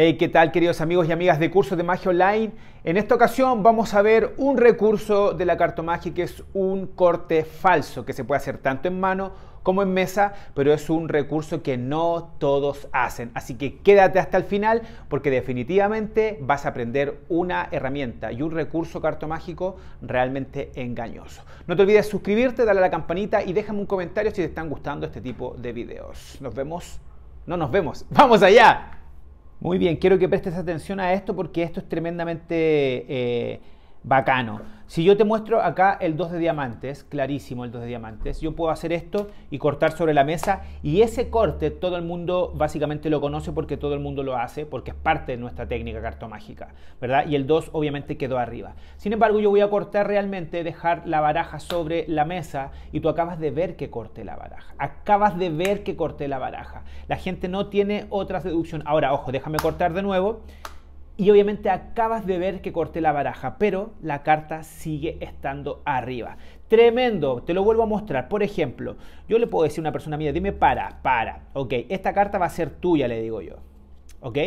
Hey, ¿qué tal queridos amigos y amigas de Cursos de Magia Online? En esta ocasión vamos a ver un recurso de la cartomagia que es un corte falso, que se puede hacer tanto en mano como en mesa, pero es un recurso que no todos hacen. Así que quédate hasta el final porque definitivamente vas a aprender una herramienta y un recurso cartomágico realmente engañoso. No te olvides suscribirte, darle a la campanita y déjame un comentario si te están gustando este tipo de videos. Nos vemos. No nos vemos. ¡Vamos allá! Muy bien, quiero que prestes atención a esto porque esto es tremendamente eh, bacano. Si yo te muestro acá el 2 de diamantes, clarísimo el 2 de diamantes, yo puedo hacer esto y cortar sobre la mesa y ese corte todo el mundo básicamente lo conoce porque todo el mundo lo hace, porque es parte de nuestra técnica cartomágica, ¿verdad? Y el 2 obviamente quedó arriba. Sin embargo, yo voy a cortar realmente, dejar la baraja sobre la mesa y tú acabas de ver que corté la baraja. Acabas de ver que corté la baraja. La gente no tiene otra seducción. Ahora, ojo, déjame cortar de nuevo y obviamente acabas de ver que corté la baraja, pero la carta sigue estando arriba. Tremendo, te lo vuelvo a mostrar. Por ejemplo, yo le puedo decir a una persona mía, dime para, para. Ok, esta carta va a ser tuya, le digo yo. ¿Ok?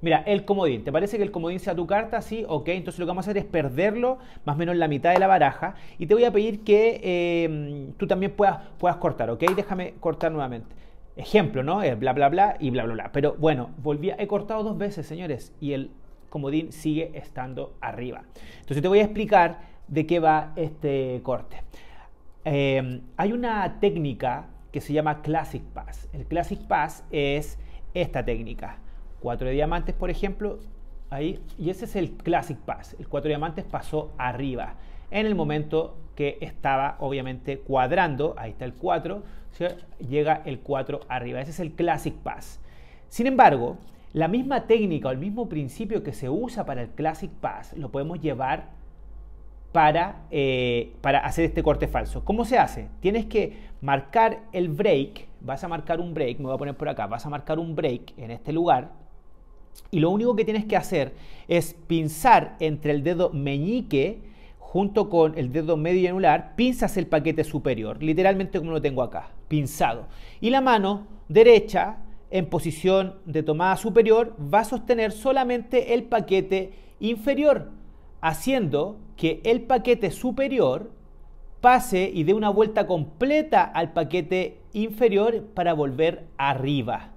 Mira, el comodín. ¿Te parece que el comodín sea tu carta? Sí, ok. Entonces lo que vamos a hacer es perderlo más o menos la mitad de la baraja. Y te voy a pedir que em, tú también puedas, puedas cortar, ¿ok? Déjame cortar nuevamente. Ejemplo, ¿no? Eh, bla, bla, bla y bla, bla, bla. Pero bueno, volví He cortado dos veces, señores. Y el comodín sigue estando arriba. Entonces te voy a explicar de qué va este corte. Em, hay una técnica que se llama Classic Pass. El Classic Pass es esta técnica. Cuatro de diamantes, por ejemplo, ahí. Y ese es el Classic Pass. El cuatro de diamantes pasó arriba. En el momento que estaba, obviamente, cuadrando, ahí está el cuatro. llega el cuatro arriba. Ese es el Classic Pass. Sin embargo, la misma técnica o el mismo principio que se usa para el Classic Pass lo podemos llevar para, eh, para hacer este corte falso. ¿Cómo se hace? Tienes que marcar el break, vas a marcar un break, me voy a poner por acá, vas a marcar un break en este lugar y lo único que tienes que hacer es pinzar entre el dedo meñique junto con el dedo medio y anular, pinzas el paquete superior, literalmente como lo tengo acá, pinzado. Y la mano derecha en posición de tomada superior va a sostener solamente el paquete inferior, haciendo que el paquete superior pase y dé una vuelta completa al paquete inferior para volver arriba.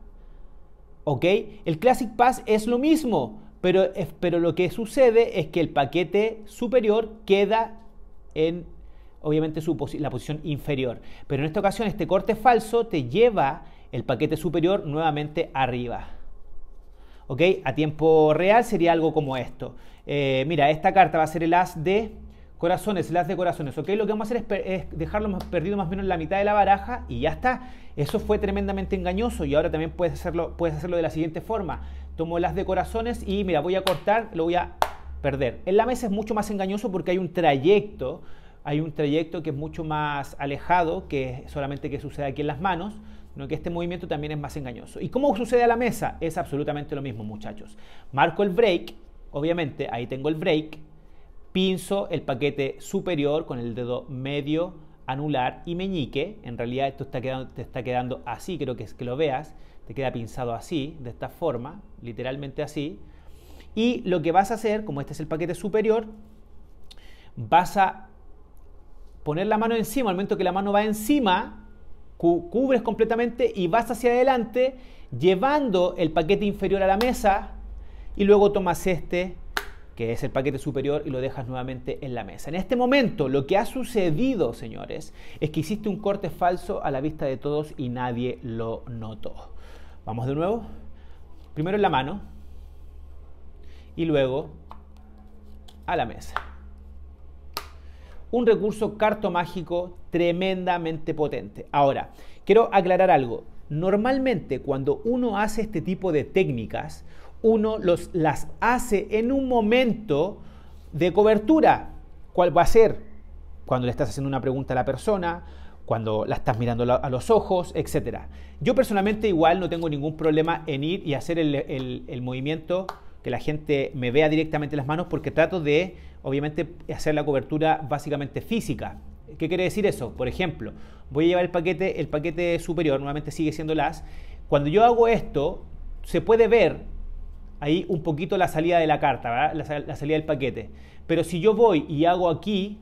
¿Ok? El Classic Pass es lo mismo, pero, pero lo que sucede es que el paquete superior queda en, obviamente, su la posición inferior. Pero en esta ocasión este corte falso te lleva el paquete superior nuevamente arriba. ¿Ok? A tiempo real sería algo como esto. Eh, mira, esta carta va a ser el as de corazones, el as de corazones. ¿Ok? Lo que vamos a hacer es, dejarlo perdido más o menos en la mitad de la baraja y ya está. Eso fue tremendamente engañoso y ahora también puedes hacerlo, puedes hacerlo de la siguiente forma. Tomo el as de corazones y mira, voy a cortar, lo voy a perder. En la mesa es mucho más engañoso porque hay un trayecto, hay un trayecto que es mucho más alejado que solamente que sucede aquí en las manos sino que este movimiento también es más engañoso. ¿Y cómo sucede a la mesa? Es absolutamente lo mismo, muchachos. Marco el break, obviamente, ahí tengo el break, pinzo el paquete superior con el dedo medio, anular y meñique. En realidad esto está quedando, te está quedando así, creo que es que lo veas, te queda pinzado así, de esta forma, literalmente así. Y lo que vas a hacer, como este es el paquete superior, vas a poner la mano encima, al momento que la mano va encima, cubres completamente y vas hacia adelante llevando el paquete inferior a la mesa y luego tomas este que es el paquete superior, y lo dejas nuevamente en la mesa. En este momento, lo que ha sucedido, señores, es que hiciste un corte falso a la vista de todos y nadie lo notó. Vamos de nuevo. Primero en la mano y luego a la mesa un recurso cartomágico tremendamente potente. Ahora, quiero aclarar algo. Normalmente cuando uno hace este tipo de técnicas, uno las hace en un momento de cobertura. ¿Cuál va a ser? Cuando le estás haciendo una pregunta a la persona, cuando la estás mirando a los ojos, etc. Yo personalmente igual no tengo ningún problema en ir y hacer el, el movimiento que la gente me vea directamente las manos porque trato de obviamente hacer la cobertura básicamente física. ¿Qué quiere decir eso? Por ejemplo, voy a llevar el paquete, el paquete superior, nuevamente sigue siendo las. Cuando yo hago esto, se puede ver ahí un poquito la salida de la carta, La, salida del paquete. Pero si yo voy y hago aquí,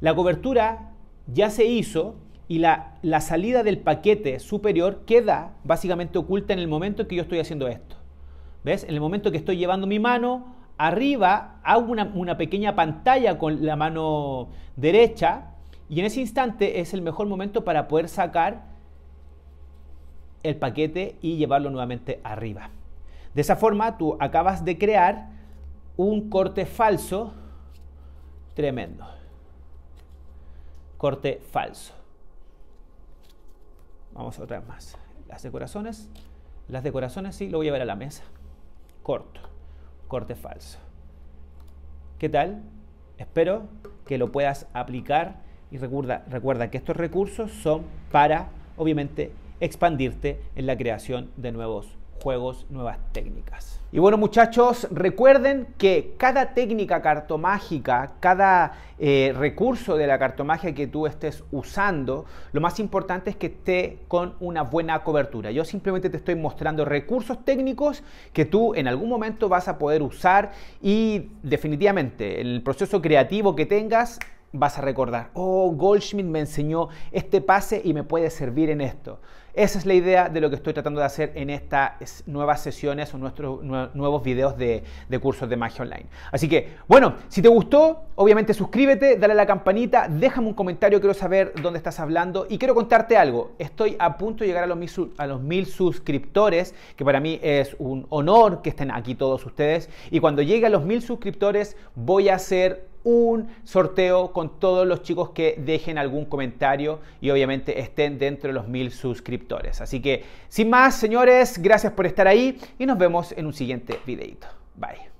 la cobertura ya se hizo y la, la, salida del paquete superior queda básicamente oculta en el momento en que yo estoy haciendo esto. ¿Ves? En el momento que estoy llevando mi mano Arriba hago una, pequeña pantalla con la mano derecha y en ese instante es el mejor momento para poder sacar el paquete y llevarlo nuevamente arriba. De esa forma tú acabas de crear un corte falso tremendo. Corte falso. Vamos a otra más. Las decoraciones. Las decoraciones sí, lo voy a llevar a la mesa. Corto corte falso. ¿Qué tal? Espero que lo puedas aplicar y recuerda, que estos recursos son para, obviamente, expandirte en la creación de nuevos juegos, nuevas técnicas. Y bueno muchachos, recuerden que cada técnica cartomágica, cada eh, recurso de la cartomagia que tú estés usando, lo más importante es que esté con una buena cobertura. Yo simplemente te estoy mostrando recursos técnicos que tú en algún momento vas a poder usar y definitivamente el proceso creativo que tengas vas a recordar, oh, Goldschmidt me enseñó este pase y me puede servir en esto. Esa es la idea de lo que estoy tratando de hacer en estas nuevas sesiones o nuestros nuevos videos de, cursos de magia online. Así que, bueno, si te gustó, obviamente suscríbete, dale a la campanita, déjame un comentario, quiero saber dónde estás hablando y quiero contarte algo. Estoy a punto de llegar a los a los mil suscriptores, que para mí es un honor que estén aquí todos ustedes. Y cuando llegue a los mil suscriptores, voy a hacer un sorteo con todos los chicos que dejen algún comentario y obviamente estén dentro de los mil suscriptores. Así que sin más, señores, gracias por estar ahí y nos vemos en un siguiente videito. Bye.